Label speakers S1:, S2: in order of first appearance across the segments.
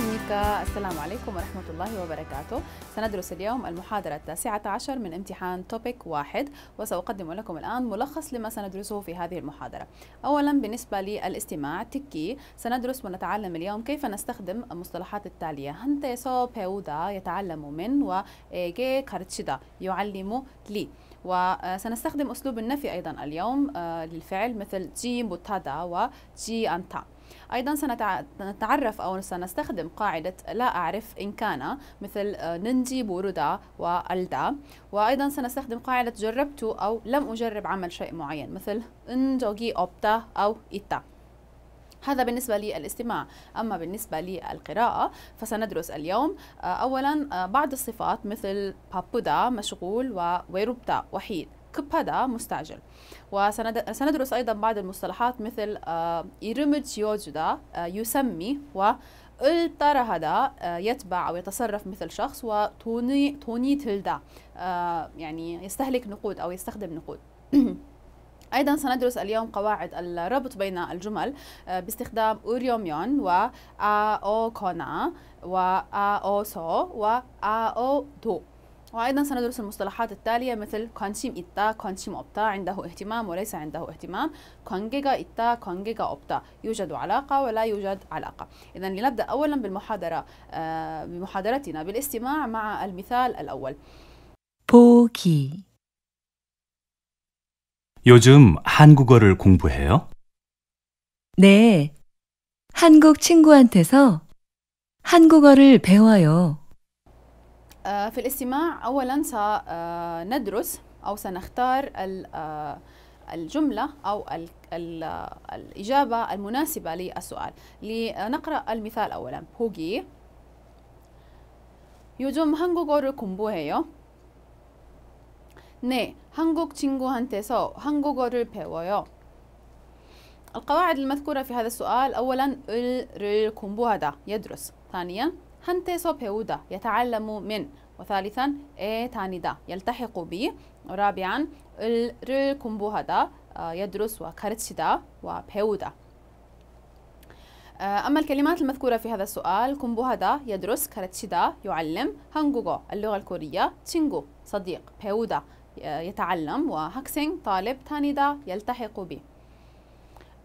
S1: ميكا السلام عليكم ورحمة الله وبركاته سندرس اليوم المحاضرة التاسعة عشر من امتحان توبيك واحد وسأقدم لكم الآن ملخص لما سندرسه في هذه المحاضرة أولا بالنسبة للاستماع تكي سندرس ونتعلم اليوم كيف نستخدم المصطلحات التالية سو بيودا يتعلم من وإيجي كارتشيدا يعلم لي وسنستخدم أسلوب النفي أيضا اليوم آه، للفعل مثل جي متادا جي أنتا أيضا سنتعرف أو سنستخدم قاعدة لا أعرف إن كان مثل آه، ننجي بوردا والدا وأيضا سنستخدم قاعدة جربت أو لم أجرب عمل شيء معين مثل انجوغي أوبتا أو إتا هذا بالنسبة للاستماع أما بالنسبة للقراءة فسندرس اليوم آه، أولا آه، بعض الصفات مثل بابودا مشغول وويروبتا وحيد كبدا مستعجل وسندرس أيضا بعض المصطلحات مثل إيرمج آه، يوجدا آه، يسمي و هذا آه، يتبع أو يتصرف مثل شخص وتوني توني تلدا يعني يستهلك نقود أو يستخدم نقود أيضا سندرس اليوم قواعد الربط بين الجمل باستخدام أوريوميون و أو كونا و أو سو و أو دو وأيضا سندرس المصطلحات التالية مثل 관심 있다, 관심 없다, عنده اهتمام وليس عنده اهتمام 관계가 있다, 관계가 없다 يوجد علاقة ولا يوجد علاقة إذا لنبدأ أولا بالمحاضرة بمحاضرتنا بالاستماع مع المثال الأول
S2: 보기
S3: 요즘 한국어를 공부해요?
S2: 네, 한국 친구한테서 한국어를 배워요.
S1: آه، في الاستماع أولا سندرس آه، أو سنختار آه، الجملة أو الإجابة المناسبة للسؤال لنقرأ المثال أولا 보기 요즘 한국어를 공부해요. 네, 한국 친구한테서 한국어를 배워요. القواعد المذكورة في هذا السؤال أولا 을를 공부하다 يدرس ثانيا سو بيودا يتعلم من وثالثا اي إيتانيدا يلتحق بي رابعا كومبو كومبوهادا آه، يدرس وكارتشيدا وبيودا آه، أما الكلمات المذكورة في هذا السؤال كومبوهادا يدرس كارتشيدا يعلم هانجوغو اللغة الكورية تشينغو صديق بيودا آه، يتعلم وهاكسينغ طالب تانيدا يلتحق بي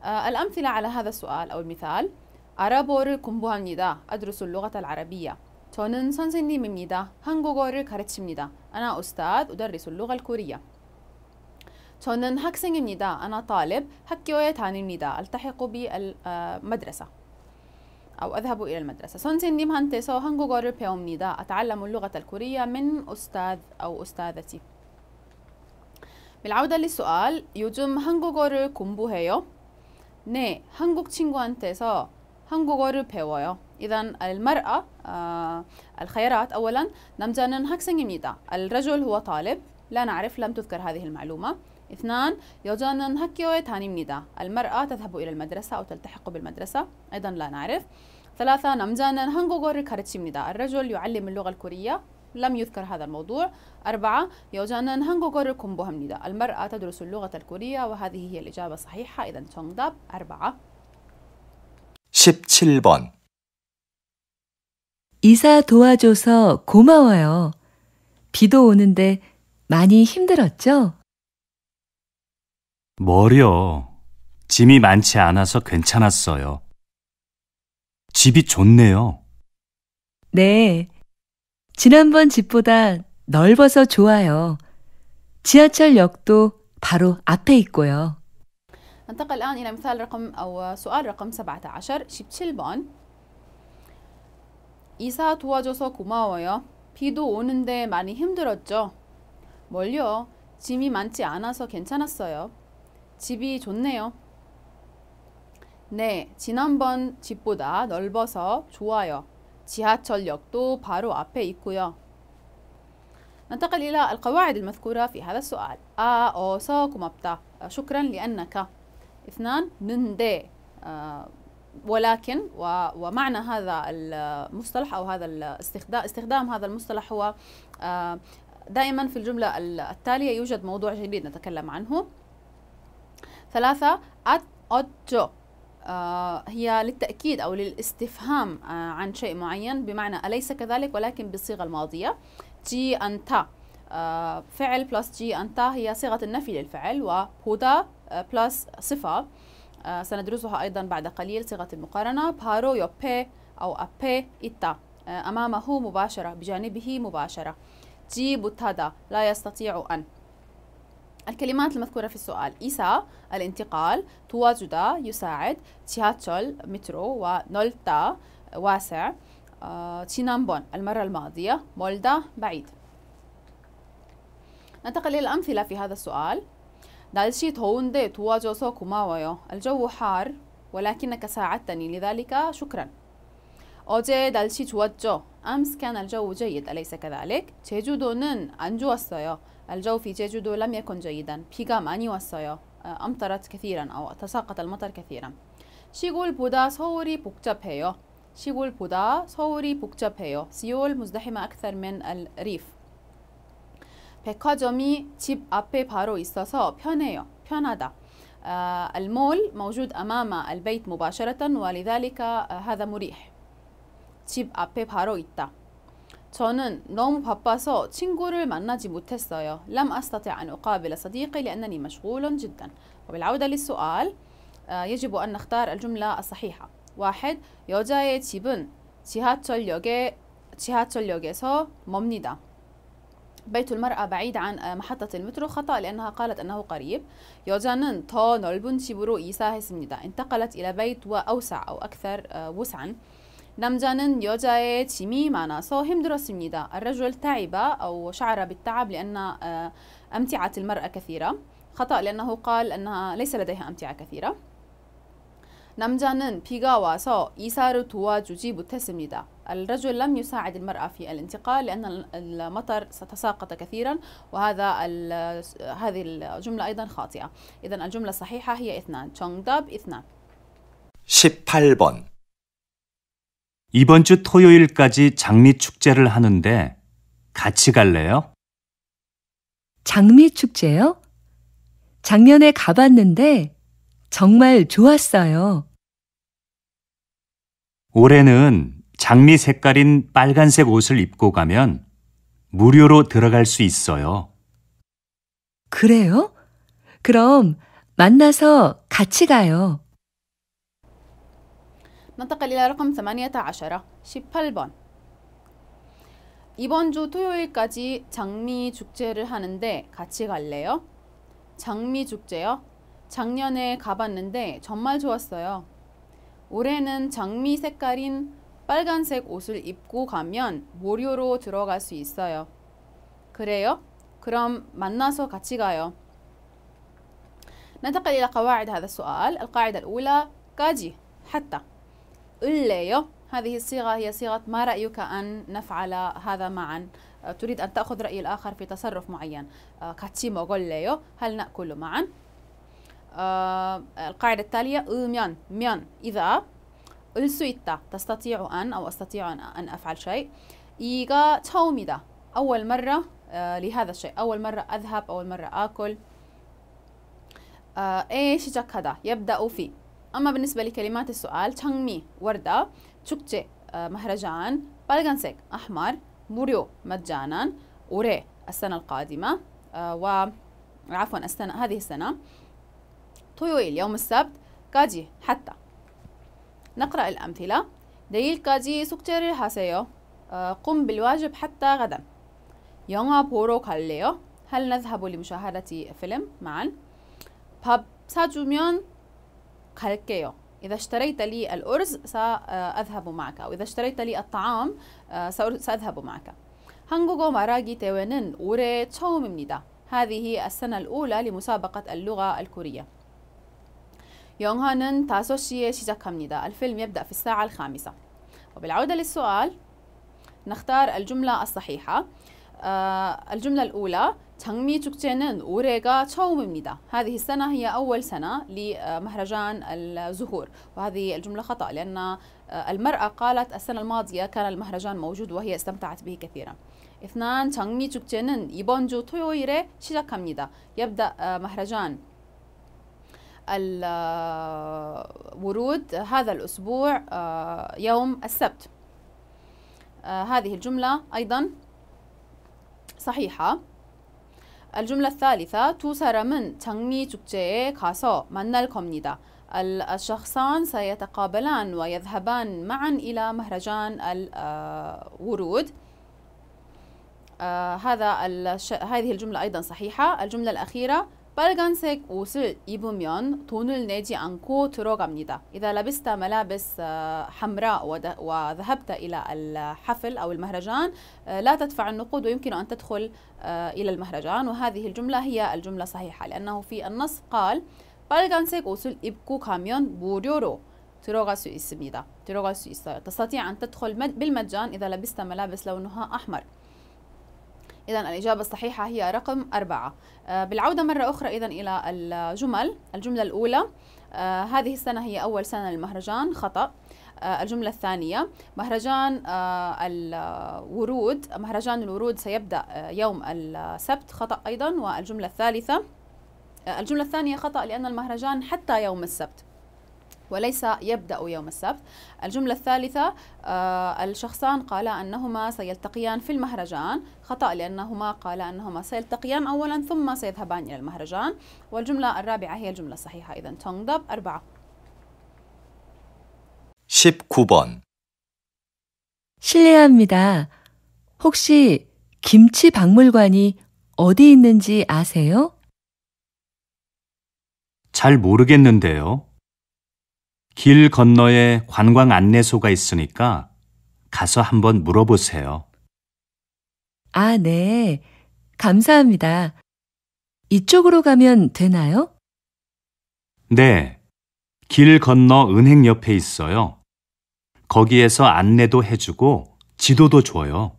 S1: الأمثلة على هذا السؤال أو المثال 아랍어를 공부합니다. أدرس اللغة العربية. 저는 선생님입니다. 한국어를 가르칩니다. أنا أستاذ أدرس اللغة الكورية. 저는 학생입니다. أنا طالب. 학교에 다닙니다. ألتحق بالمدرسة. أو أذهب إلى المدرسة. 선생님한테서 한국어를 배웁니다. أتعلم اللغة الكورية من أستاذ أو أستاذتي. بالعودة للسؤال. 요즘 한국어를 공부해요? 네, 한국 친구한테서 한국어를 배워요. إذا المرأة آه الخيارات أولا 남자는 학생입니다. الرجل هو طالب لا نعرف لم تذكر هذه المعلومة اثنان 여자는 학교에 다닙니다. المرأة تذهب إلى المدرسة أو تلتحق بالمدرسة أيضا لا نعرف ثلاثة 남자는 한국어를 가르칩니다. الرجل يعلم اللغة الكورية لم يذكر هذا الموضوع أربعة 여자는 한국어를 공부합니다. المرأة تدرس اللغة الكورية وهذه هي الإجابة الصحيحة إذا 정답 أربعة
S3: 17번
S2: 이사 도와줘서 고마워요. 비도 오는데 많이 힘들었죠?
S3: 뭐려. 짐이 많지 않아서 괜찮았어요. 집이 좋네요.
S2: 네. 지난번 집보다 넓어서 좋아요. 지하철역도 바로 앞에 있고요.
S1: ننتقل الآن إلى مثال رقم أو سؤال رقم 17 17번 이사 도와줘서 고마워요. 비도 오는데 많이 힘들었죠? 멀려 짐이 많지 않아서 괜찮았어요. 집이 좋네요. 네, 지난번 집보다 넓어서 좋아요. 지하철역도 바로 앞에 있고요. ننتقل إلى القواعد المذكورة في هذا السؤال. أ أو서 고맙다. شكرا لأنك. اثنان من دي آه ولكن ومعنى هذا المصطلح او هذا الاستخدام استخدام هذا المصطلح هو آه دائما في الجمله التاليه يوجد موضوع جديد نتكلم عنه ثلاثه ات اوتو آه، هي للتأكيد أو للاستفهام آه، عن شيء معين بمعنى أليس كذلك ولكن بالصيغة الماضية تي انتا آه، فعل بلس جي انتا هي صيغة النفي للفعل وهدى بلس صفة آه، سندرسها أيضا بعد قليل صيغة المقارنة بارو يو بي أو أبي إتا آه، أمامه مباشرة بجانبه مباشرة جي بوتادا لا يستطيع أن الكلمات المذكورة في السؤال إيسا الانتقال تواجدا يساعد تياتشول مترو ونولتا واسع آه، تشينامبون المرة الماضية مولدا بعيد ننتقل إلى الأمثلة في هذا السؤال 날씨 더운데 도와줘서 고마워요. الجو حار ولكنك ساعدتني لذلك شكرا. 어제 날씨 좋았죠. أمس كان الجو جيد أليس كذلك؟ 제주도는 안 좋았어요. الجو في 제주도 لم يكن جيدا. 비가 많이 왔어요. أمطرت كثيرا أو تساقط المطر كثيرا. 시골보다 서울이 복잡해요. 시골보다 서울이 복잡해요. سيول مزدحمة أكثر من الريف. 백화점이 집 앞에 바로 있어서 편해요. 편하다. المول موجود أمام البيت مباشرة ولذلك هذا مريح. 집 앞에 바로 있다. 저는 너무 바빠서 친구를 만나지 못했어요. لم أستطع أن أقابل صديقي لأنني مشغول جدا. وبالعودة للسؤال يجب أن نختار الجملة الصحيحة. واحد 여자의 집은 지하철역에 지하철역에서 멉니다. بيت المرأة بعيد عن آه، محطة المترو خطأ لأنها قالت أنه قريب يوجانن تو نولبون شيبورو إيساهسمنيدا انتقلت إلى بيت وأوسع أو أكثر آه، وسعا 남자는 여자의 짐이 많아서 힘들었습니다. الرجل تعب أو شعر بالتعب لأن آه، أمتعة المرأة كثيرة. خطأ لأنه قال أنها ليس لديها أمتعة كثيرة. 남자는 비가 와서 이사를 도와주지 못했습니다. الرجل لم يساعد المرأة في الانتقال لأن المطر تساقط كثيرا وهذا هذه الجملة أيضا خاطئة إذا الجملة الصحيحة هي اثنان 정답 اثنان
S3: 18번 이번 주 토요일까지 장미 축제를 하는데 같이 갈래요?
S2: 장미 축제요? 작년에 가봤는데 정말 좋았어요.
S3: 올해는 장미 색깔인 빨간색 옷을 입고 가면 무료로 들어갈 수 있어요.
S2: 그래요? 그럼 만나서 같이 가요.
S1: 1 8번 이번 주 토요일까지 장미 축제를 하는데 같이 갈래요? 장미 축제요? 작년에 가봤는데 정말 좋았어요. 올해는 장미 색깔인 빨간색 옷을 입고 가면 무료로 들어갈 수 있어요. 그래요? 그럼 만나서 같이 가요. ننتقل إلى قواعد هذا السؤال القاعدة الأولى كاجي حتى الليو هذه الصيغة هي صيغة ما رأيك أن نفعل هذا معا تريد أن تأخذ رأي الآخر في تصرف معين كاتشي موغوليو هل نأكل معا القاعدة التالية ميان ميان إذا السويتا تستطيع أن أو أستطيع أن أفعل شيء إيغا 처음이다 أول مرة آه، لهذا الشيء أول مرة أذهب أول مرة آكل إيه هذا يبدأ في أما بالنسبة لكلمات السؤال 창미 وردة 축제 آه، مهرجان 빨간색 أحمر موريو مجانا 올해 السنة القادمة و عفوا السنة هذه السنة 토요일 يوم السبت كاجي حتى نقرأ الأمثلة 내일까지 숙제를 하세요. هاسيو آه، قم بالواجب حتى غدا. يونغا بورو كاليو هل نذهب لمشاهدة فيلم معا؟ باب ساجوميون كالكيو إذا اشتريت لي الأرز سأذهب معك وإذا اشتريت لي الطعام آه، سأذهب معك 한국어 말하기 대회는 올해 처음입니다. هذه السنة الأولى لمسابقة اللغة الكورية. 영화는 5 5시에 시작합니다. الفيلم يبدأ في الساعة الخامسة. وبالعودة للسؤال نختار الجملة الصحيحة. آه، الجملة الأولى 장미 축제는 올해가 처음입니다. هذه السنة هي أول سنة لمهرجان الزهور وهذه الجملة خطأ لأن آه، المرأة قالت السنة الماضية كان المهرجان موجود وهي استمتعت به كثيرا. اثنان 장미 축제는 이번 주 토요일에 시작합니다. يبدأ آه، مهرجان الورود هذا الأسبوع آه، يوم السبت آه، هذه الجملة أيضا صحيحة الجملة الثالثة توسرمن 사람은 تكتي 축제에 من 만날 الشخصان سيتقابلان ويذهبان معا إلى مهرجان الورود آه، هذا هذه الجملة أيضا صحيحة الجملة الأخيرة 빨간색 옷을 입으면 돈을 내지 않고 들어갑니다. إذا لبست ملابس آه، حمراء وذهبت إلى الحفل أو المهرجان آه، لا تدفع النقود ويمكن أن تدخل آه، إلى المهرجان وهذه الجملة هي الجملة صحيحة لأنه في النص قال 빨간색 옷을 입고 가면 무료로 들어갈 수 있습니다. 들어갈 수 있어요. تستطيع أن تدخل بالمجان إذا لبست ملابس لونها أحمر. إذا الإجابة الصحيحة هي رقم أربعة آه، بالعودة مرة أخرى إذا إلى الجمل الجملة الأولى آه، هذه السنة هي أول سنة للمهرجان خطأ آه، الجملة الثانية مهرجان الورود مهرجان الورود سيبدأ يوم السبت خطأ أيضا والجملة الثالثة الجملة الثانية خطأ لأن المهرجان حتى يوم السبت وليس يبدأ يوم السبت الجملة الثالثة آه الشخصان قالا أنهما سيلتقيان في المهرجان خطأ لأنهما قالا أنهما سيلتقيان أولا ثم سيذهبان إلى المهرجان والجملة الرابعة هي الجملة الصحيحة إذا تونغدب أربعة
S3: 19번
S2: 실례합니다. 혹시 김치 박물관이 어디 있는지 아세요?
S3: 잘 모르겠는데요. 길 건너에 관광 안내소가 있으니까 가서 한번 물어보세요.
S2: 아, 네. 감사합니다. 이쪽으로 가면 되나요?
S3: 네. 길 건너 은행 옆에 있어요. 거기에서 안내도 해주고 지도도 줘요.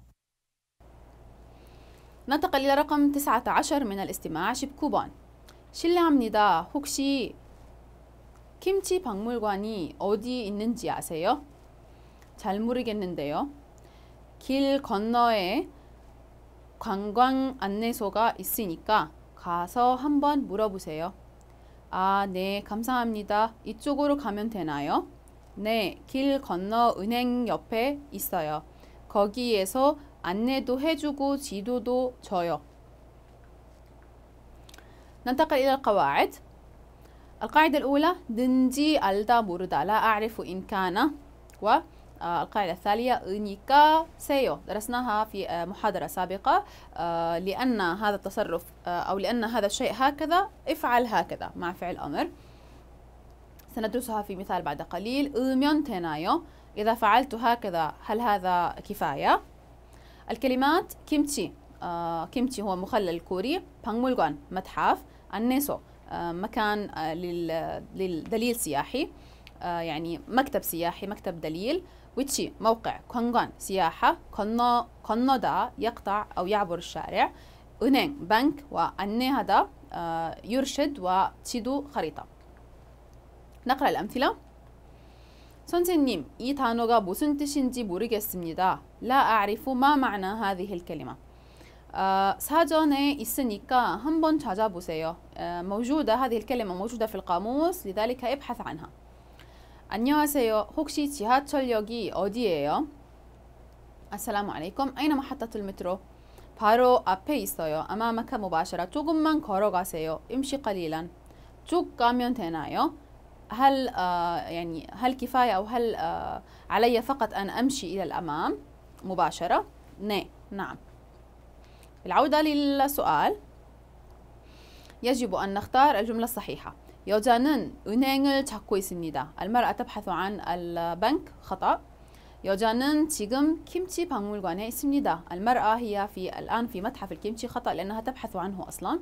S1: ننتقل إلى رقم 19 من الاستماع شبكوبان 실례합니다. 혹시 김치 박물관이 어디 있는지 아세요? 잘 모르겠는데요. 길 건너에 관광 안내소가 있으니까 가서 한번 물어보세요. 아, 네, 감사합니다. 이쪽으로 가면 되나요? 네, 길 건너 은행 옆에 있어요. 거기에서 안내도 해주고 지도도 줘요. 난 ن ت ق ل إلى ا القاعدة الأولى دنجي ألتا بوردا لا أعرف إن كان و آه، القاعدة الثانية إنيكا سيو درسناها في آه، محاضرة سابقة آه، لأن هذا التصرف أو لأن هذا الشيء هكذا افعل هكذا مع فعل أمر سندرسها في مثال بعد قليل إميون تينايو إذا فعلت هكذا هل هذا كفاية؟ الكلمات كيمتشي آه كيمتشي هو مخلل كوري بانغمولغوان متحف النيسو آه، مكان آه، للدليل سياحي آه، يعني مكتب سياحي مكتب دليل ويتشي موقع كونغان سياحة كونو دا يقطع أو يعبر الشارع ونين بنك وأني هذا يرشد وتشيدو خريطة نقرأ الأمثلة 선생님, 이 단어가 무슨 뜻인지 모르겠습니다. لا أعرف ما معنى هذه الكلمة. 아, 사전에 있으니까 한번 찾아보세요. 모주다, موجودة هذه الكلمة موجودة في القاموس لذلك ابحث عنها. 안녕하세요. 혹시 지하철역이 어디예요? السلام عليكم. أين محطة المترو؟ 바로 앞에 있어요. أمامك مباشرة. 조금만 걸어가세요. امشي قليلا. 쭉 가면 되나요? هل 아, يعني هل كفاية أو هل آه علي فقط أن أمشي إلى الأمام مباشرة؟ 네, نعم. العودة للسؤال يجب أن نختار الجملة الصحيحة يوجانن 은행을 찾고 있습니다. المرأة تبحث عن البنك خطأ. يوجانن تيغم 지금 بانغول غاني 있습니다. المرأة هي في الآن في متحف الكيمتشي خطأ لأنها تبحث عنه أصلا.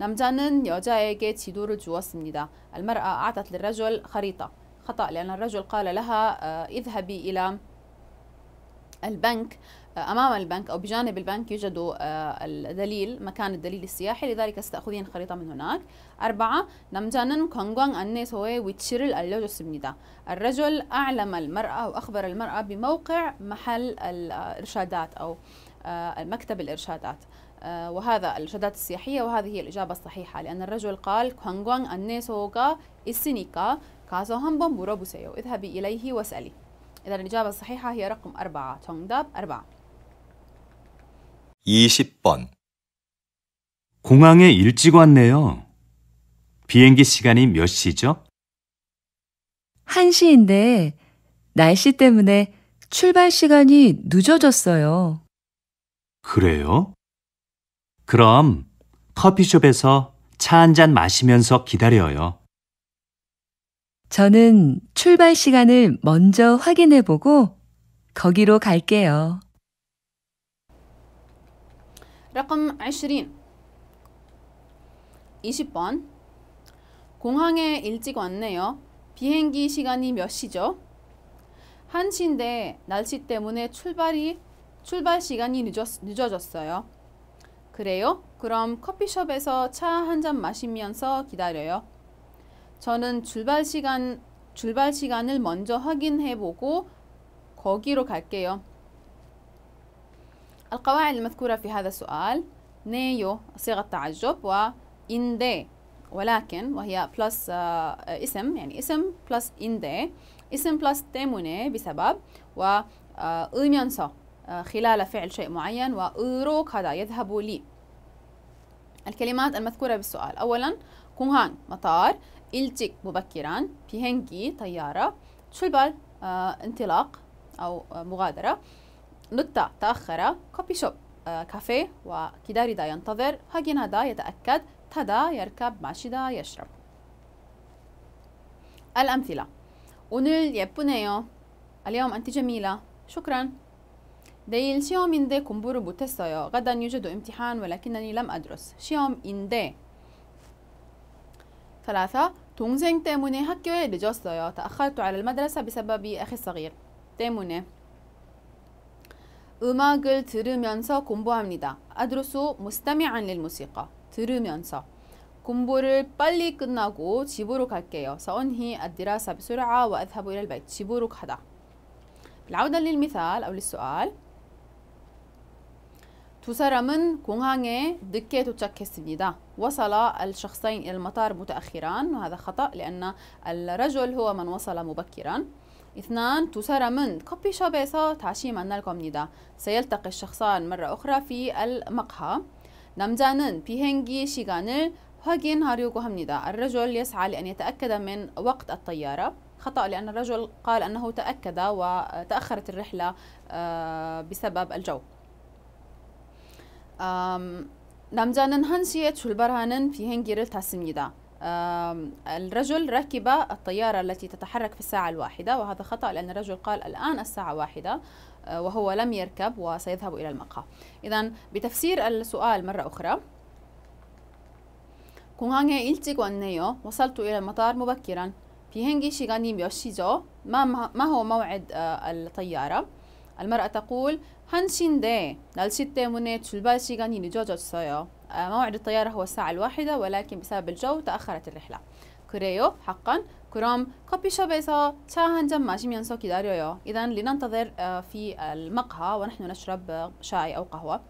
S1: نمجانن يوجايكي تيدور 주었습니다. المرأة أعطت للرجل خريطة. خطأ لأن الرجل قال لها آه، اذهبي إلى البنك امام البنك او بجانب البنك يوجد آه، الدليل مكان الدليل السياحي لذلك ستاخذين الخريطه من هناك اربعه كونغوان اني سوي 위치를 알려줬습니다 الرجل اعلم المراه او اخبر المراه بموقع محل الارشادات او آه، مكتب الارشادات آه، وهذا الإرشادات السياحية وهذه هي الإجابة الصحيحة لأن الرجل قال كونغوان 안내소가 있으니까 가서 한번 물어보세요 اذهبي إليه واسألي إذا الإجابة الصحيحة هي رقم أربعة تونغ داب أربعة
S3: 20번 공항에 일찍 왔네요. 비행기 시간이 몇 시죠?
S2: 1시인데 날씨 때문에 출발 시간이 늦어졌어요.
S3: 그래요? 그럼 커피숍에서 차 한 잔 마시면서 기다려요.
S2: 저는 출발 시간을 먼저 확인해 보고 거기로 갈게요.
S1: رقم ع ش 20번 공항에 일찍 왔네요. 비행기 시간이 몇 시죠? 한시인데 날씨 때문에 출발이 출발 시간이 늦었, 늦어졌어요. 그래요? 그럼 커피숍에서 차 한 잔 마시면서 기다려요. 저는 출발 시간 출발 시간을 먼저 확인해 보고 거기로 갈게요. القواعد المذكورة في هذا السؤال نيو صيغة تعجب و إندي ولكن وهي بلس آه، اسم يعني اسم بلس إندي اسم بلس تيموني بسبب و آه،, آه خلال فعل شيء معين إيروك هذا يذهب لي الكلمات المذكورة بالسؤال أولا كونغان مطار إلتيك مبكرا بيهنجي طيارة آه انطلاق أو آه، مغادرة نوتا تأخر كوبي شوب كافيه وكيداري دا ينتظر هاجينا دا يتأكد تدا يركب ماشيدا يشرب الأمثلة 오늘 예쁘네요. اليوم أنت جميلة. شكرا. 내일 시험인데 공부를 못했어요. غدا يوجد امتحان ولكنني لم أدرس. 시험인데 ثلاثة 동생 때문에 학교에 늦었어요. تأخرت على المدرسة بسبب أخي الصغير. 때문에 음악을 들으면서 공부합니다. 아드로소 무스타미안 للموسيقى 들으면서 공부를 빨리 끝나고 집으로 갈게요. 선히 سأنهي الدراسة 와 وأذهب إلى 바이 집으로 가다. العودة للمثال 아울리 수알 두 사람은 공항에 늦게 도착했습니다. وصل الشخصين إلى المطار متأخرا وهذا خطأ لأن الرجل هو من وصل مبكرا. اثنان توسرامند 커피 숍에서 다시 만날 겁니다. سيلتقي الشخصان مرة أخرى في المقهى. 남자는 비행기 시간을 확인하려고 합니다. الرجل يسعى لأن يتأكد من وقت الطيارة. خطأ لأن الرجل قال أنه تأكد وتأخرت الرحلة آه، بسبب الجو. 남자는 1시에 출발하는 비행기를 탔습니다. الرجل ركب الطيارة التي تتحرك في الساعة الواحدة وهذا خطأ لأن الرجل قال الآن الساعة واحدة آه، وهو لم يركب وسيذهب إلى المقهى إذا بتفسير السؤال مرة أخرى 공항에 일찍 왔네요. وصلت إلى المطار مبكرا. 비행기 시간이 몇 시죠? ما, ما هو موعد آه، الطيارة؟ المرأة تقول 한시인데 날씨 때문에 출발 시간이 늦어졌어요. آه، موعد الطيارة هو الساعة الواحدة ولكن بسبب الجو تأخرت الرحلة كوريو حقا كروم 커피 숍에서 차한잔 سوكي 기다려요 إذا لننتظر آه، في المقهى ونحن نشرب آه، شاي أو قهوة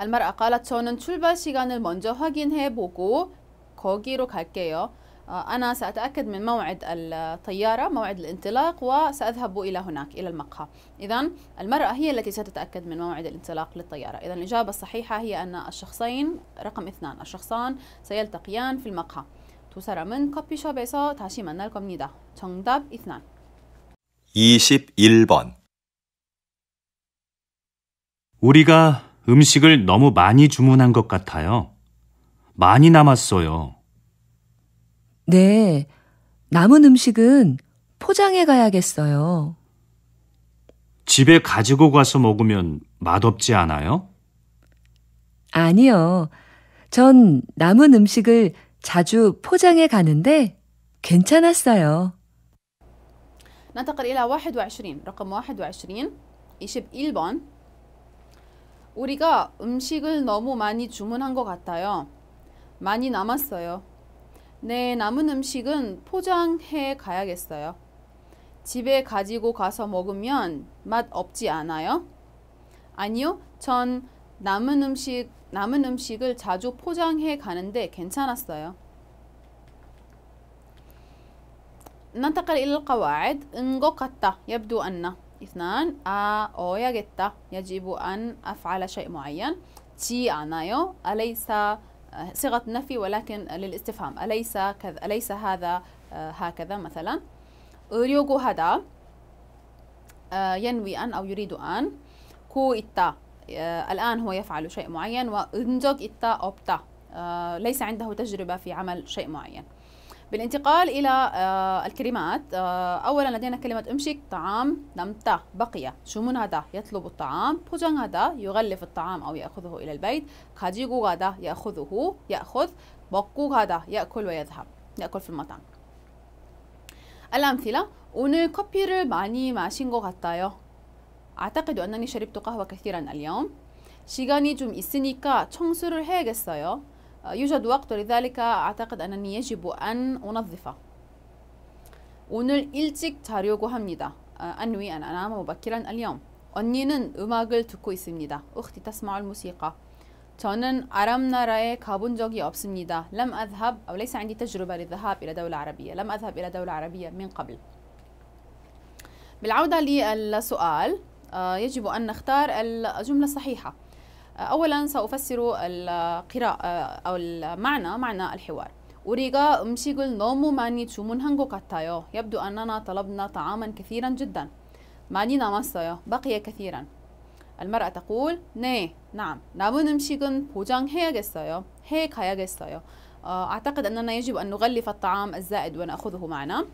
S1: المرأة قالت شونن 저는 출발 시간을 먼저 확인해 보고 거기로 갈게요 آه، أنا سأتأكد من موعد الطيارة موعد الانطلاق وسأذهب إلى هناك إلى المقهى إذا المرأة هي التي ستتأكد من موعد الانطلاق للطيارة إذا الإجابة الصحيحة هي أن الشخصين رقم اثنان الشخصان سيلتقيان في المقهى 두 사람은 커피숍에서 다시 만날 겁니다. 정답 이스난
S3: 21번 우리가 음식을 너무 많이 주문한 것 같아요. 많이 남았어요.
S2: 네. 남은 음식은 포장해 가야겠어요.
S3: 집에 가지고 가서 먹으면 맛없지 않아요?
S2: 아니요. 전 남은 음식을 자주 포장해 가는데 괜찮았어요.
S1: ن ن ت إلى 21 رقم 21 21번 우리가 음식을 너무 많이 주문한 것 같아요. 많이 남았어요. 내 남은 음식은 포장해 가야겠어요. 집에 가지고 가서 먹으면 맛 없지 않아요? 아니요, 전 남은 음식, 남은 음식을 자주 포장해 가는데 괜찮았어요. ننتقل إلى القواعد انقطع يبدو أن اثنان أو ي ج ت 지 않아요? أليس صيغه نفي ولكن للاستفهام اليس كذا اليس هذا آه، هكذا مثلا ريوغو هدا آه، ينوي ان او يريد ان كو اتا آه، الان هو يفعل شيء معين و انجوك اتا اوبتا ليس عنده تجربه في عمل شيء معين بالانتقال إلى آه، الكلمات آه، أولا لدينا كلمة امشيك طعام نمتا بقية هذا يطلب الطعام هذا يغلف الطعام أو يأخذه إلى البيت كاجيغو هذا يأخذه يأخذ 먹고 هذا يأكل ويذهب يأكل في المطعم الأمثلة 오늘 커피를 많이 마신 것 같아요 أعتقد أنني شربت قهوة كثيرا اليوم 시간이 좀 있으니까 청소를 해야겠어요 يوجد وقت ولذلك أعتقد أنني يجب أن أنظفه 오늘 일찍 자려고 합니다. أنوي أن أنام مبكرا اليوم. 언니는 음악을 듣고 있습니다. أختي تسمع الموسيقى. 저는 아랍 나라에 가본 적이 없습니다. لم أذهب أو ليس عندي تجربة للذهاب إلى دولة عربية. لم أذهب إلى دولة عربية من قبل. بالعودة للسؤال آه، يجب أن نختار الجملة الصحيحة. أولا سأفسر القراءة أو المعنى معنى الحوار 우리가 음식을 너무 많이 주문한 것 같아요. يبدو أننا طلبنا طعاما كثيرا جدا. 많이 남았어요. بقي كثيرا. المرأة تقول 네, نعم. 남은 음식은 보장해야겠어요. 해 가야겠어요. أعتقد أننا يجب أن نغلف الطعام الزائد ونأخذه معنا.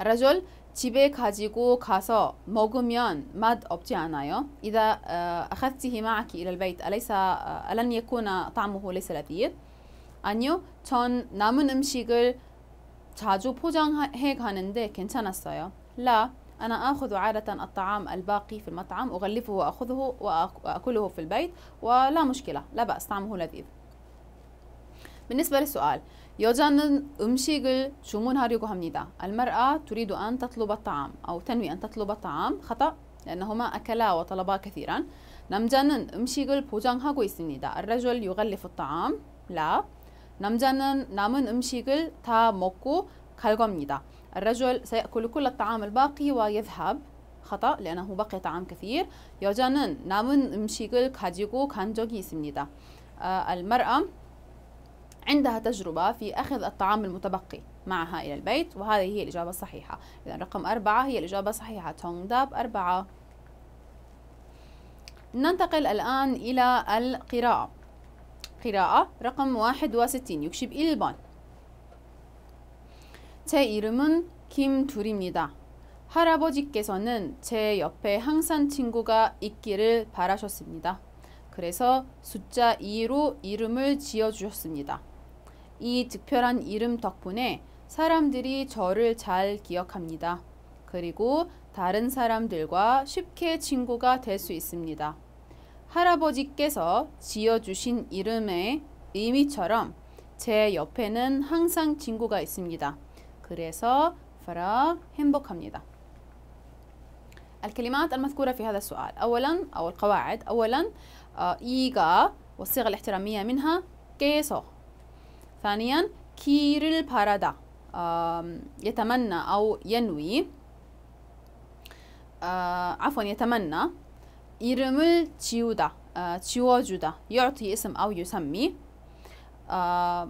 S1: الرجل 집에 가지고 가서 먹으면 맛 없지 않아요. إذا أخذته معك إلى البيت أليس ألن يكون طعمه ليس لذيذ؟ 아니요. 전 남은 음식을 자주 포장해 가는데 괜찮았어요. لا أنا آخذ عادة الطعام الباقي في المطعم أغلفه وأخذه وأكله في البيت ولا مشكلة لا بأس طعمه لذيذ بالنسبة للسؤال 여자는 음식을 주문하려고 합니다. المرأة تريد أن تطلب الطعام أو تنوي أن تطلب الطعام خطأ لأنهما أكلا وطلبا كثيرا. 남자는 음식을 보장하고 있습니다. الرجل يغلف الطعام. لا. 남자는 남은 음식을 다 먹고 갈 겁니다. الرجل سيأكل كل الطعام الباقي ويذهب. خطأ لأنه بقي طعام كثير. 여자는 남은 음식을 가지고 간 적이 있습니다. المرأة عندها تجربة في أخذ الطعام المتبقي معها إلى البيت وهذه هي الإجابة الصحيحة إذا رقم أربعة هي الإجابة الصحيحة تونغ داب أربعة ننتقل الآن إلى القراءة قراءة رقم واحد وستين يكشف إلبان 제 이름은 김둘입니다. 할아버지께서는 제 옆에 항상 친구가 있기를 바라셨습니다. 그래서 숫자 2로 이름을 지어주셨습니다. 이 특별한 이름 덕분에 사람들이 저를 잘 기억합니다. 그리고 다른 사람들과 쉽게 친구가 될 수 있습니다. 할아버지께서 지어주신 이름의 의미처럼 제 옆에는 항상 친구가 있습니다. 그래서 ف ر 행복합니다. الكلمات المذكورة في هذا السؤال أولا أو القواعد أولا إيغا والصيغة الاحترامية منها كيسو ثانيا كيريل بارادا يتمنى أو ينوي آه، عفوا يتمنى إرمل تيودا آه، تيوجودا يعطي اسم أو يسمي آه،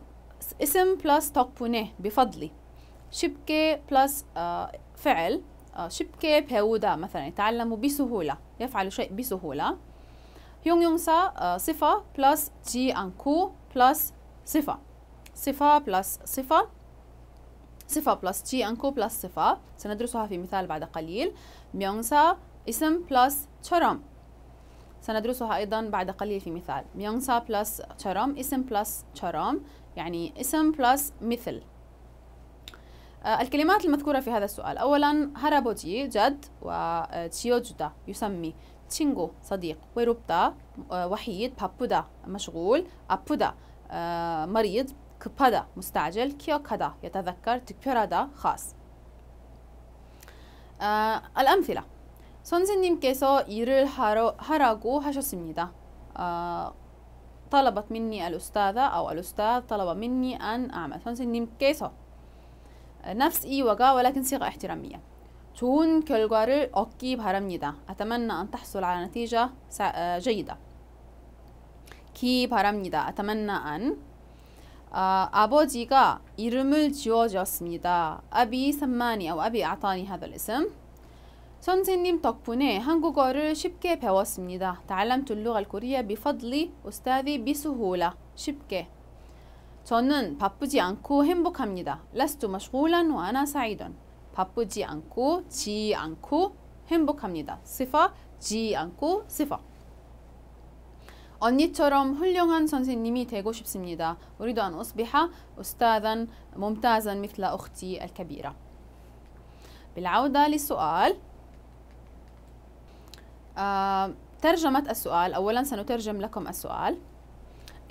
S1: اسم بلس توقبونه بفضلي شبكة بلس فعل شبكة بهودا مثلا يتعلم بسهولة يفعل شيء بسهولة يونغ يونسا صفة بلس جي أنكو بلس صفة صفة بلس صفة صفة بلس تي أنكو بلس صفة سندرسها في مثال بعد قليل ميونسا اسم بلس تشرم سندرسها أيضا بعد قليل في مثال ميونسا بلس تشرم اسم بلس تشرم يعني اسم بلس مثل آه، الكلمات المذكورة في هذا السؤال أولا هرابوجي جد وتشيوجدا آه، يسمي تشينغو صديق ويروبتا آه، وحيد بابودا مشغول أبودا مريض كبادا مستعجل كيوكادا يتذكر تكبرادا خاص آه الأمثلة 선생님께서 일을 하러, 하라고 하셨습니다. 어, طلبت مني الأستاذة أو الأستاذ طلب مني أن أعمل 선생님께서 آه، نفس إيوغا ولكن صيغة احترامية 좋은 결과를 얻기 바랍니다. أتمنى أن تحصل على نتيجة آه، جيدة. كي 바랍니다. أتمنى أن 아, 버지가 이름을 지어주었습니다. 아비 삼마니, 아비 아타니 하달 이름. 선생님 덕분에 한국어를 쉽게 배웠습니다. تعلمت اللغة الكورية بفضل 쉽게. 저는 바쁘지 않고 행복합니다. لست مشغولا و أ ن 바쁘지 않고 지 않고 행복합니다. ص ف 지 않고 ص ف 언니처럼 훌륭한 선생님이 되고 싶습니다. أريد أن أصبح أستاذا ممتازا مثل أختي الكبيرة. بالعودة للسؤال آه، ترجمة السؤال أولا سنترجم لكم السؤال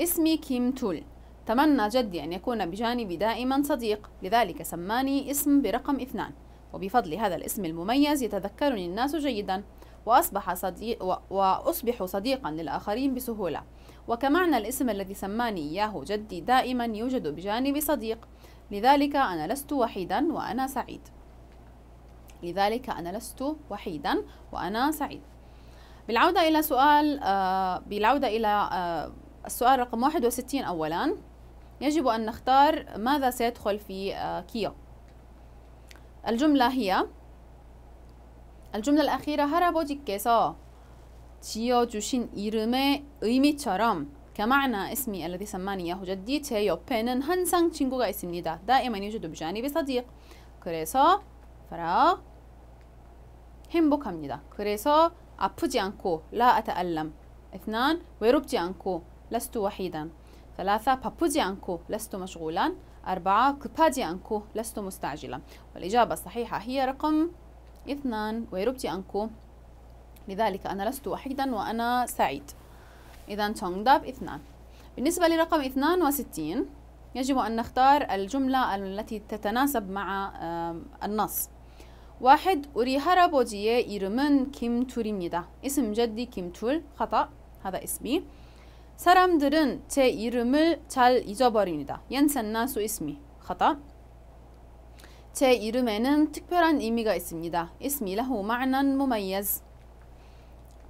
S1: اسمي كيم تول تمنى جدي أن يكون بجانبي دائما صديق لذلك سماني اسم برقم اثنان وبفضل هذا الاسم المميز يتذكرني الناس جيدا وأصبح صديق وأصبح صديقا للآخرين بسهولة وكمعنى الاسم الذي سماني إياه جدي دائما يوجد بجانب صديق لذلك أنا لست وحيدا وأنا سعيد لذلك أنا لست وحيدا وأنا سعيد بالعودة إلى سؤال آه بالعودة إلى آه السؤال رقم 61 أولا يجب أن نختار ماذا سيدخل في آه كيو الجملة هي الجملة الأخيرة 할아버지께서 지어주신 이름의 의미처럼 كمعنى اسمي الذي سماني إياه جدي 제 옆에는 항상 친구가 있습니다. دائما يوجد بجانبي صديق. 그래서 فراغ 행복합니다. 그래서 아프지 않고 لا أتألم. اثنان 외롭지 않고 لست وحيدا. ثلاثة بابو 않고 لست مشغولا. أربعة 급하지 않고 لست مستعجلا. والإجابة الصحيحة هي رقم اثنان ويربتي أنكو لذلك أنا لست وحيدا وأنا سعيد إذا تونغداب اثنان بالنسبة لرقم اثنان وستين يجب أن نختار الجملة التي تتناسب مع النص واحد أري ايرمن كيم توريميدا اسم جدي كيم تول خطأ هذا اسمي 사람들은 제 이름을 잘 잊어버립니다 ينسى الناس اسمي خطأ 제 이름에는 특별한 의미가 있습니다. اسمي له معنى مميز.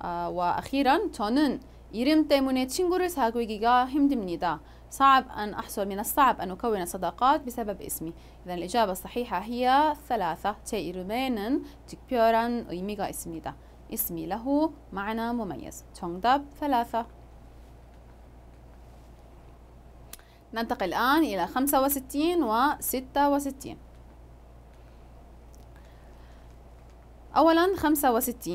S1: 아, وأخيرا 저는 이름 때문에 친구를 사귀기가 힘듭니다. صعب أن أحصل من الصعب أن أكون صداقات بسبب اسمي إذا الإجابة الصحيحة هي ثلاثة 제 이름에는 특별한 의미가 있습니다. اسمي له معنى مميز 정답 ثلاثة ننتقل الآن إلى 65 و 66 أولا خمسة و س ت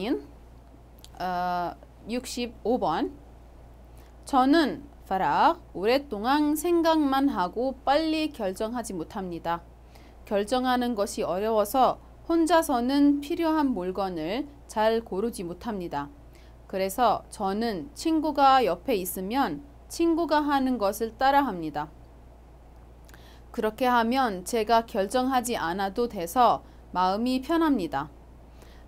S1: 육십오번 저는 파락 오랫동안 생각만 하고 빨리 결정하지 못합니다. 결정하는 것이 어려워서 혼자서는 필요한 물건을 잘 고르지 못합니다. 그래서 저는 친구가 옆에 있으면 친구가 하는 것을 따라합니다. 그렇게 하면 제가 결정하지 않아도 돼서 마음이 편합니다.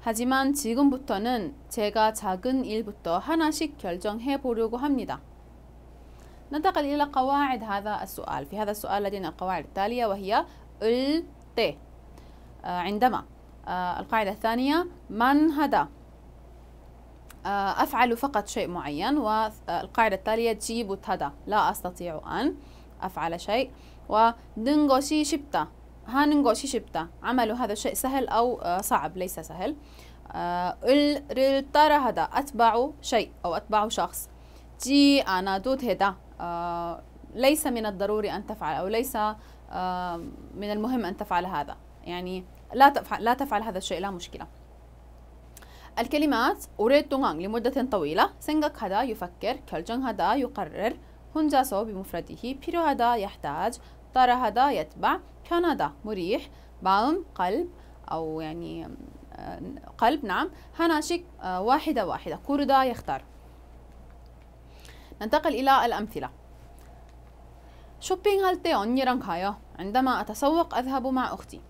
S1: 하지만 지금부터는 제가 작은 일부터 하나씩 결정해 보려고 합니다. ننتقل إلى قواعد هذا السؤال في هذا السؤال لدينا القواعد التالية وهي ال ت آه، عندما آه، القاعدة الثانية من هذا آه، أفعل فقط شيء معين والقاعدة التالية جيبت هذا لا أستطيع أن أفعل شيء ودن 것이 쉽다 هاننغوشي شبتا عملوا هذا الشيء سهل أو آه، صعب ليس سهل آه، الترى هذا اتبع شيء أو اتبع شخص جي أنا دوت هدا آه، ليس من الضروري أن تفعل أو ليس من المهم أن تفعل هذا يعني لا تفعل, لا تفعل هذا الشيء لا مشكلة الكلمات اريد تونغ لمدة طويلة هذا يفكر كالجن هذا يقرر 혼자서 بمفرده بيرو هذا يحتاج اختار هذا يتبع كندا مريح بالم قلب أو يعني آه، قلب نعم هناشك آه، واحدة واحدة كوردا يختار ننتقل إلى الأمثلة 쇼핑할 때 언니랑 가요. عندما أتسوق أذهب مع أختي.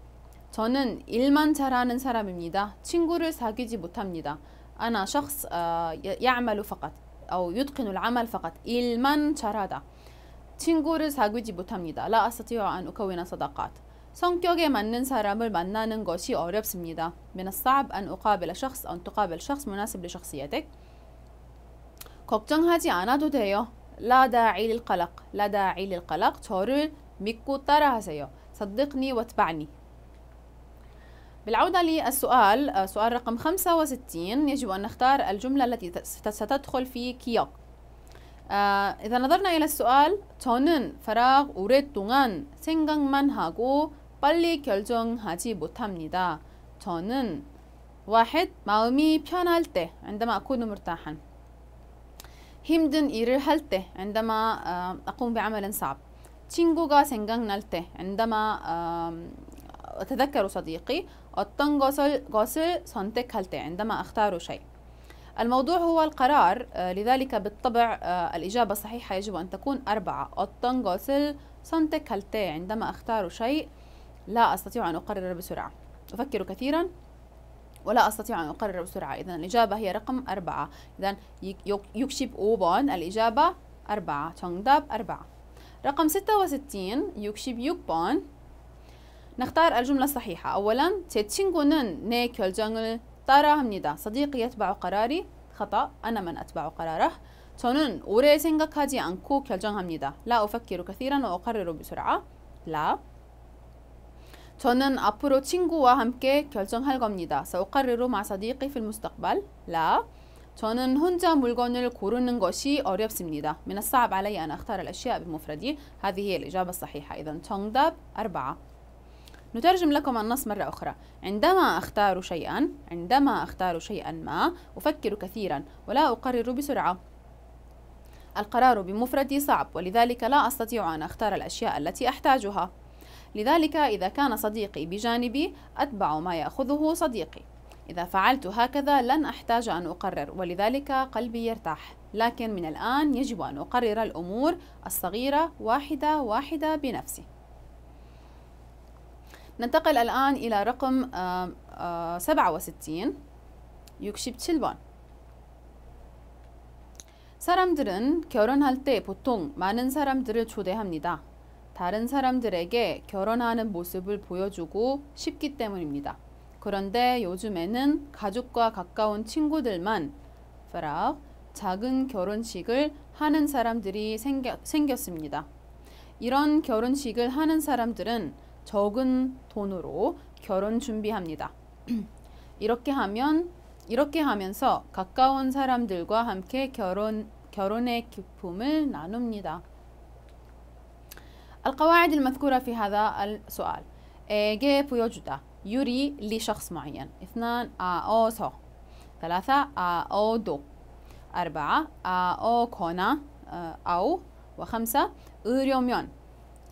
S1: 저는 일만 잘하는 사람입니다. 친구를 사귀지 못합니다. أنا شخص آه، يعمل فقط أو يتقن العمل فقط. 일만 잘하다. 친구를 사귀지 못합니다. 라 أستطيع أن أكون صداقات. 성격에 맞는 사람을 만나는 것이 어렵습니다. من 안 أن أقابل 안 أن تقابل شخص مناسب لشخصيتك. 걱정하지 않아도 돼요. لا داعي للقلق. لا داعي للقلق. 저를 믿고 따라하세요. صدقني واتبعني. بالعودة للسؤال سؤال رقم 65 يجب أن نختار الجملة التي ستدخل في كيوك 아, إذا نظرنا إلى السؤال 저는 فراغ 오랫동안 생각만 하고 빨리 결정하지 못합니다. 저는 واحد 마음이 편할 때 عندما أكون مرتاحا 힘든 일을 할때 عندما أقوم بعمل صعب 친구가 생각날 때 عندما أتذكر صديقي 어떤 것을, 것을 선택할 때 عندما أختار شيء الموضوع هو القرار آه، لذلك بالطبع آه، الإجابة الصحيحة يجب أن تكون أربعة عندما أختار شيء لا أستطيع أن أقرر بسرعة أفكر كثيرا ولا أستطيع أن أقرر بسرعة إذا الإجابة هي رقم أربعة إذا يكشب أوبون الإجابة أربعة تونغداب أربعة رقم ستة وستين يكشب يوبون نختار الجملة الصحيحة أولا 제 친구는 내 따라합니다 صديقي يتبع قراري خطأ أنا من أتبع قراره 저는 오래 생각하지 않고 결정합니다. لا أفكر كثيرا وأقرر بسرعة. لا 저는 앞으로 친구와 함께 결정할 겁니다. سأقرر مع صديقي في المستقبل. لا 저는 혼자 물건을 고르는 것이 어렵습니다. من الصعب علي أن أختار الأشياء بمفردي. هذه هي الإجابة الصحيحة. إذا 정답 أربعة. نترجم لكم النص مرة أخرى عندما أختار شيئا عندما أختار شيئا ما أفكر كثيرا ولا أقرر بسرعة القرار بمفردي صعب ولذلك لا أستطيع أن أختار الأشياء التي أحتاجها لذلك إذا كان صديقي بجانبي أتبع ما يأخذه صديقي إذا فعلت هكذا لن أحتاج أن أقرر ولذلك قلبي يرتاح لكن من الآن يجب أن أقرر الأمور الصغيرة واحدة واحدة بنفسي ننتقل الآن إلى رقم 67 6 7번 사람들은 결혼할 때 보통 많은 사람들을 초대합니다. 다른 사람들에게 결혼하는 모습을 보여주고 싶기 때문입니다. 그런데 요즘에는 가족과 가까운 친구들만 작은 결혼식을 하는 사람들이 생겨, 생겼습니다. 이런 결혼식을 하는 사람들은 적은 돈으로 결혼 준비합니다. 이렇게 하면 이렇게 하면서 가까운 사람들과 함께 결혼 결혼의 기쁨을 나눕니다. القواعد المذكورة في هذا السؤال إيجي بويوجودا يري لشخص معين اثنان أوسو ثلاثة أودو أربعة أوكونا أو وخمسة أريوميون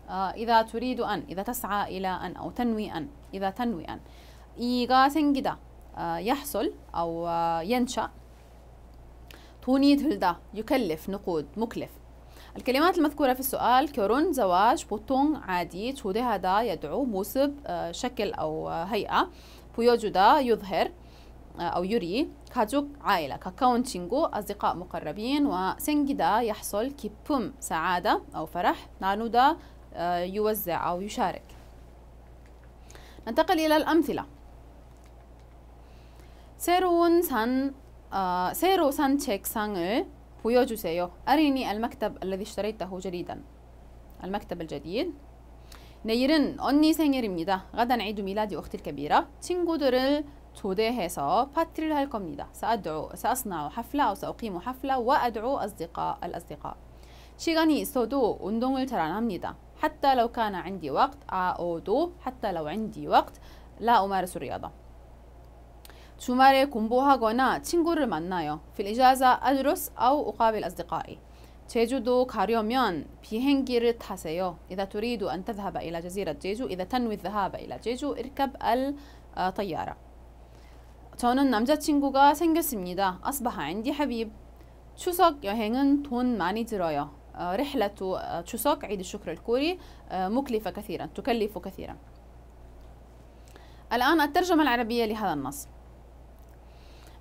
S1: آه، إذا تريد أن إذا تسعى إلى أن أو تنوي أن إذا تنوي أن إيغا سنجدا آه، يحصل أو آه، ينشأ توني تلدا يكلف نقود مكلف الكلمات المذكورة في السؤال كرون زواج بوتون عادي تودي هذا يدعو موسب شكل أو هيئة بويوجودا يظهر أو يري كاجوك عائلة كاكاون تشينغو أصدقاء مقربين وسنجدا يحصل كيبوم سعادة أو فرح نانودا آه، يوزع أو يشارك ننتقل إلى الأمثلة 새로운 سيرو سيرو 새로 산 책상을 보여주세요. أرني المكتب الذي اشتريته جديدا. المكتب الجديد. 내일은 언니 생일입니다. غدا عيد ميلاد أختي الكبيرة. 친구들을 초대해서 파티를 할 겁니다. سأدعو سأصنع حفلة أو سأقيم حفلة وأدعو أصدقاء الأصدقاء. 시간이 있어도 운동을 잘안 합니다. حتى لو كان عندي وقت أعود حتى لو عندي وقت لا أمارس الرياضة 주말에 공부하거나 친구를 만나요. في الإجازة أدرس أو أقابل أصدقائي. 제주도 가려면 비행기를 타세요. إذا تريد أن تذهب إلى جزيرة جيجو إذا تنوي الذهاب إلى جيجو اركب الطيارة. 저는 남자친구가 생겼습니다. أصبح عندي حبيب. 추석 여행은 돈 많이 들어요. رحلة تشوسوك عيد الشكر الكوري آه، مكلفة كثيرا تكلف كثيرا الآن الترجمة العربية لهذا النص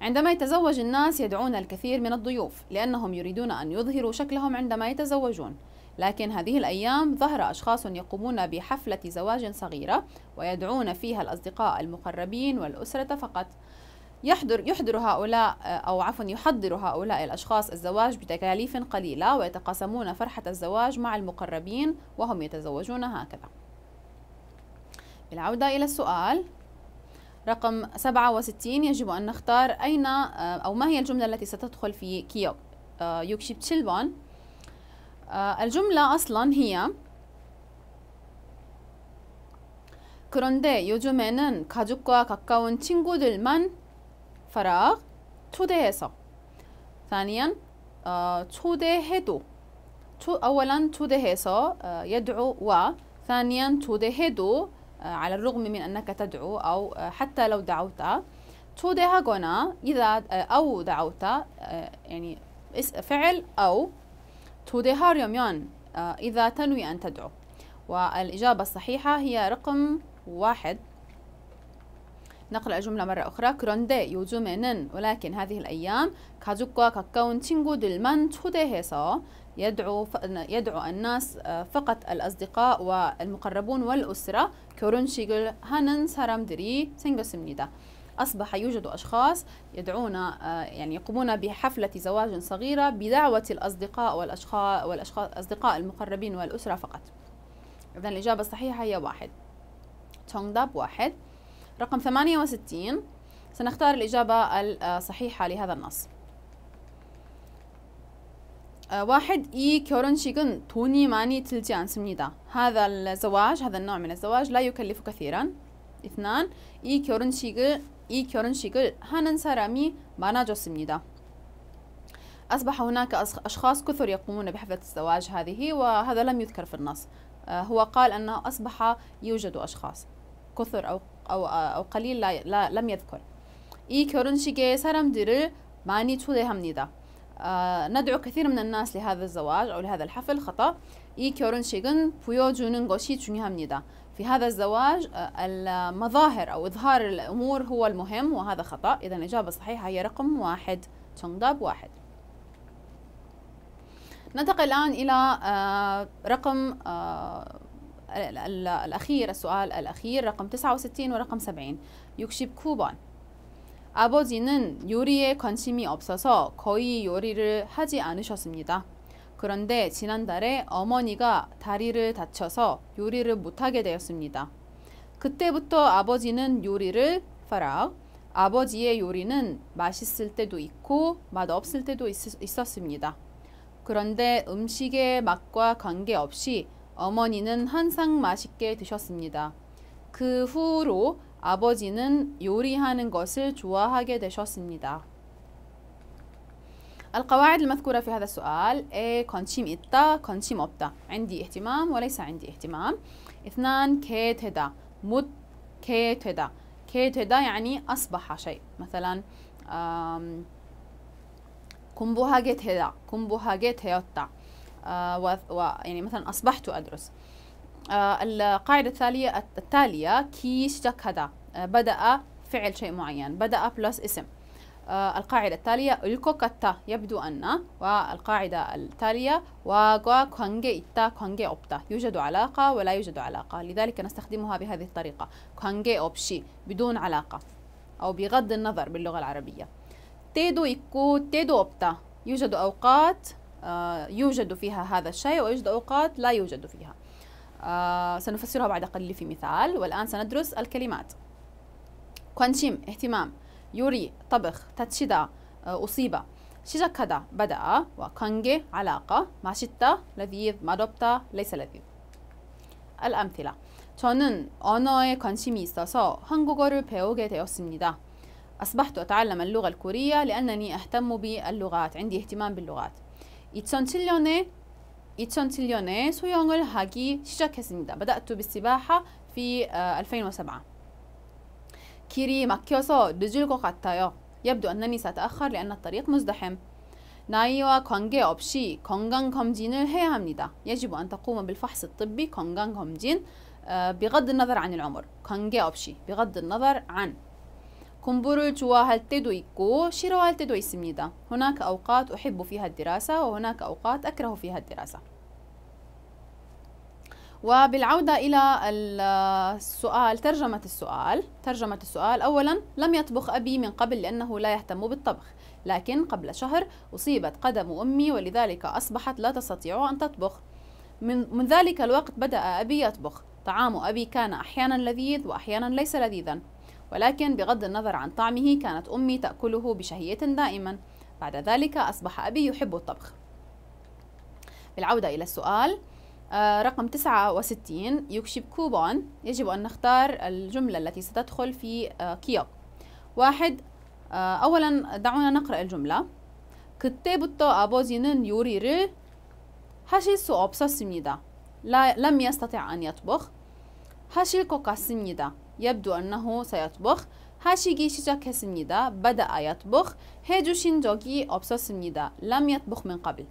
S1: عندما يتزوج الناس يدعون الكثير من الضيوف لأنهم يريدون أن يظهروا شكلهم عندما يتزوجون لكن هذه الأيام ظهر أشخاص يقومون بحفلة زواج صغيرة ويدعون فيها الأصدقاء المقربين والأسرة فقط يحضر يحضر هؤلاء آه، أو عفوا يحضر هؤلاء الأشخاص الزواج بتكاليف قليلة ويتقاسمون فرحة الزواج مع المقربين وهم يتزوجون هكذا بالعودة إلى السؤال رقم 67 يجب أن نختار أين آه، أو ما هي الجملة التي ستدخل في كيو آه، يوكشيب تشيلبون الجملة أصلا هي يوجومينن كاجوكوا 가족과 가까운 친구들만 فراغ 초대해서 ثانيا 초대해도 أولا 초대해서 يدعو و ثانيا 초대해도 على الرغم من أنك تدعو أو حتى لو دعوت 초대하거나 إذا أو دعوت يعني فعل أو 초대하려면 إذا تنوي أن تدعو والإجابة الصحيحة هي رقم واحد نقرأ الجملة مرة أخرى 그런데 요즘에는 ولكن هذه الأيام 가족과 가까운 친구들만 초대해서 يدعو يدعو الناس آه، فقط الأصدقاء والمقربون والأسرة 결혼식을 하는 사람들이 생겼습니다. أصبح يوجد أشخاص يدعون آه، يعني يقومون بحفلة زواج صغيرة بدعوة الأصدقاء والأشخاص والأشخاص أصدقاء المقربين والأسرة فقط. إذا الإجابة الصحيحة هي واحد. 정답 واحد. رقم 68 سنختار الإجابة الصحيحة لهذا النص آه، واحد إي 이 결혼식은 توني ماني 들지 않습니다. هذا الزواج هذا النوع من الزواج لا يكلف كثيرا. اثنان إي إي 결혼식을 이 هانن سارامي 사람이 많아졌습니다. أصبح هناك أشخاص كثر يقومون بحفلة الزواج هذه وهذا لم يذكر في النص آه، هو قال أنه أصبح يوجد أشخاص كثر أو أو, أو قليل لا, لا لم يذكر 이 결혼식에 사람들을 많이 초대합니다. 아, ندعو كثير من الناس لهذا الزواج أو لهذا الحفل خطأ. 이 결혼식은 보여주는 것이 중요합니다. في هذا الزواج آه، المظاهر أو إظهار الأمور هو المهم وهذا خطأ إذا الإجابة الصحيحة هي رقم واحد 정답 واحد ننتقل الآن إلى آه، رقم آه، الأخير السؤال الأخير رقم 69 ورقم 70 69번 아버지는 요리에 관심이 없어서 거의 요리를 하지 않으셨습니다. 그런데 지난달에 어머니가 다리를 다쳐서 요리를 못하게 되었습니다. 그때부터 아버지는 요리를 파라 아버지의 요리는 맛있을 때도 있고 맛없을 때도 있, 있었습니다. 그런데 음식의 맛과 관계없이 어머니는 항상 맛있게 드셨습니다. 그 후로 아버지는 요리하는 것을 좋아하게 되셨습니다. القواعد المذكورة في هذا السؤال A 건침 있다, 건침 없다. عندي اهتمام وليس عندي اهتمام. اثنان 개 되다, 못개 되다. 개 되다 يعني أصبح شيء. مثلا 공부하게 되다, 공부하게 되었다. آه، ويعني مثلا أصبحت أدرس آه، القاعدة التالية التالية كي اشتكد آه، بدأ فعل شيء معين بدأ بلس اسم القاعدة التالية الكوكتا يبدو أن والقاعدة التالية واغوا كونجي إتا كونجي أوبتا يوجد علاقة ولا يوجد علاقة لذلك نستخدمها بهذه الطريقة كونجي أوبشي بدون علاقة أو بغض النظر باللغة العربية تيدو إكو تيدو أوبتا يوجد أوقات آه، يوجد فيها هذا الشيء ويوجد أوقات لا يوجد فيها آه، سنفسرها بعد قليل في مثال والآن سندرس الكلمات كونشيم اهتمام يوري طبخ تاتشيدا آه، أصيب شجاكادا بدأ وكانجي علاقة ماشيتا لذيذ مادوبتا ليس لذيذ الأمثلة 저는 언어에 관심이 있어서 한국어를 배우게 되었습니다. أصبحت أتعلم اللغة الكورية لأنني أهتم باللغات عندي اهتمام باللغات 2007년에 2007년에 소영을 수영을 하기 시작했습니다. بدأت بالسباحة في 2007. 길이 막혀서 늦을 것 같아요. يبدو أنني سأتأخر لأن الطريق مزدحم. 나이와 관계없이 검진을 해야 합니다. يجب أن تقوم بالفحص الطبي 건강검진 بغض النظر عن العمر. 관계없이 بغض النظر عن 공부를 좋아할 때도 있고 싫어할 때도 있습니다. هناك أوقات أحب فيها الدراسة وهناك أوقات أكره فيها الدراسة. وبالعودة إلى السؤال ترجمة السؤال ترجمة السؤال أولا لم يطبخ أبي من قبل لأنه لا يهتم بالطبخ لكن قبل شهر أصيبت قدم أمي ولذلك أصبحت لا تستطيع أن تطبخ من, من ذلك الوقت بدأ أبي يطبخ طعام أبي كان أحيانا لذيذ وأحيانا ليس لذيذا ولكن بغض النظر عن طعمه كانت أمي تأكله بشهية دائما بعد ذلك أصبح أبي يحب الطبخ بالعودة إلى السؤال آه، رقم 69 يكشف كوبون يجب أن نختار الجملة التي ستدخل في آه، كيوب واحد آه، أولا دعونا نقرأ الجملة كتبتو أبوزينن 요리를 하실 수 없었습니다. لا, لم يستطع أن يطبخ 하실 것 같습니다. يبدو أنه سيطبخ 하시기 시작했습니다. بدأ يطبخ 해주신 적이 없었습니다. لم يطبخ من قبل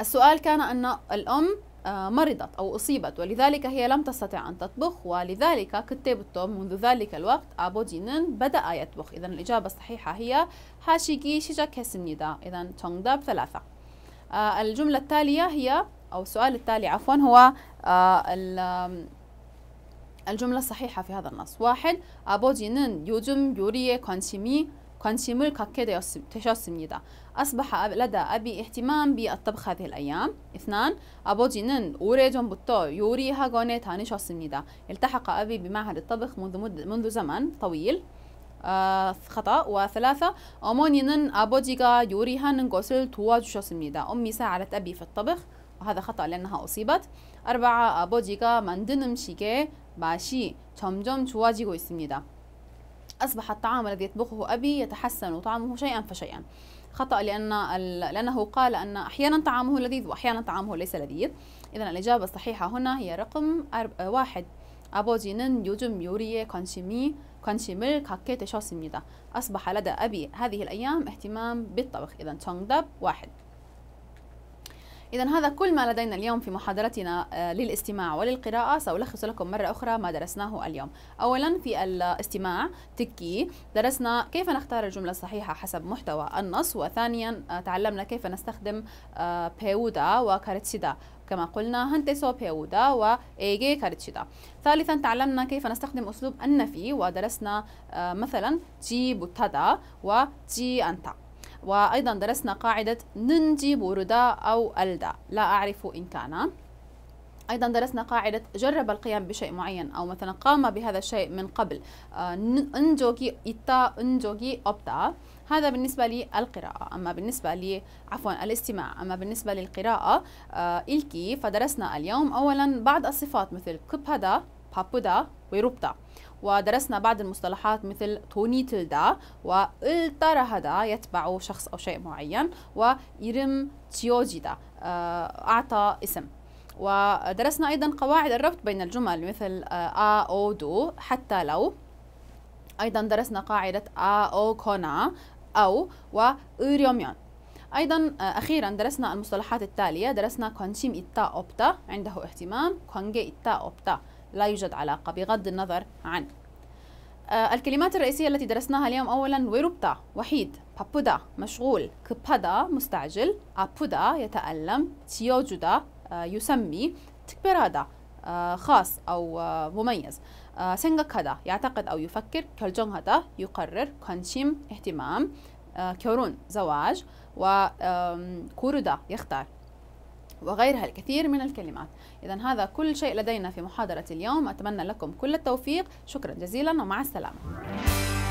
S1: السؤال كان أن الأم آه، مرضت أو أصيبت ولذلك هي لم تستطع أن تطبخ ولذلك التوم منذ ذلك الوقت 아버지는 بدأ يطبخ إذا الإجابة الصحيحة هي 하시기 시작했습니다. إذا 정답 ثلاثة آه، الجملة التالية هي أو السؤال التالي عفوا هو آه، الجملة الصحيحة في هذا النص واحد 아버지는 요즘 요리에 관심이 관심을 갖게 되셨습니다. أصبح لدى أبي اهتمام بالطبخ هذه الأيام. اثنان 아버지는 오래전부터 요리 학원에 다니셨습니다. التحق أبي بمعهد الطبخ منذ مد... منذ زمن طويل. آه خطأ وثلاثة 어머니는 아버지가 요리하는 것을 도와주셨습니다. أمي ساعدت أبي في الطبخ وهذا خطأ لأنها أصيبت. أربعة 아버지가 만든 음식에 맛이 점점 좋아지고 있습니다. أصبح الطعام الذي يطبخه أبي يتحسن وطعمه شيئا فشيئا خطأ لأن لأنه قال أن أحيانا طعامه لذيذ وأحيانا طعامه ليس لذيذ إذا الإجابة الصحيحة هنا هي رقم واحد 아버지는 요즘 요리에 관심이 관심을 갖게 되셨습니다. أصبح لدى أبي هذه الأيام اهتمام بالطبخ إذا داب واحد إذا هذا كل ما لدينا اليوم في محاضرتنا آه، للاستماع وللقراءة سألخص لكم مرة أخرى ما درسناه اليوم أولا في الاستماع تكي درسنا كيف نختار الجملة الصحيحة حسب محتوى النص وثانيا آه، تعلمنا كيف نستخدم آه، بيودا وكارتسيدا كما قلنا هنتسو بيودا وإيجي كارتشيدا ثالثا تعلمنا كيف نستخدم أسلوب النفي ودرسنا مثلا جي بوتادا وجي أنتا وأيضا درسنا قاعدة ننجي بوردا أو ألدا لا أعرف إن كان أيضا درسنا قاعدة جرب القيام بشيء معين أو مثلا قام بهذا الشيء من قبل آه، انجوكي إتا انجوكي أبتا هذا بالنسبة للقراءة أما بالنسبة لي عفوا الاستماع أما بالنسبة للقراءة آه، إلكي فدرسنا اليوم أولا بعض الصفات مثل كبهدا بابودا ويروبتا ودرسنا بعض المصطلحات مثل توني تلدا والترى هذا يتبع شخص أو شيء معين وإرم تيوجيدا آه، أعطى اسم ودرسنا أيضا قواعد الربط بين الجمل مثل آه، آ أو دو حتى لو أيضا درسنا قاعدة آ أو كونا أو وإريوميون أيضا آه، أخيرا درسنا المصطلحات التالية درسنا كونشيم إتا أوبتا عنده اهتمام كونجي إتا أوبتا لا يوجد علاقة بغض النظر عن آه، الكلمات الرئيسية التي درسناها اليوم أولا ويروبتا وحيد بابودا مشغول كبادا مستعجل أبودا يتألم تيوجودا آه، يسمي تكبرادا آه، خاص أو مميز 생각하다 يعتقد أو يفكر 결정하다 يقرر كونشيم اهتمام كورون زواج وكورودا يختار وغيرها الكثير من الكلمات إذا هذا كل شيء لدينا في محاضرة اليوم أتمنى لكم كل التوفيق شكرا جزيلا ومع السلامة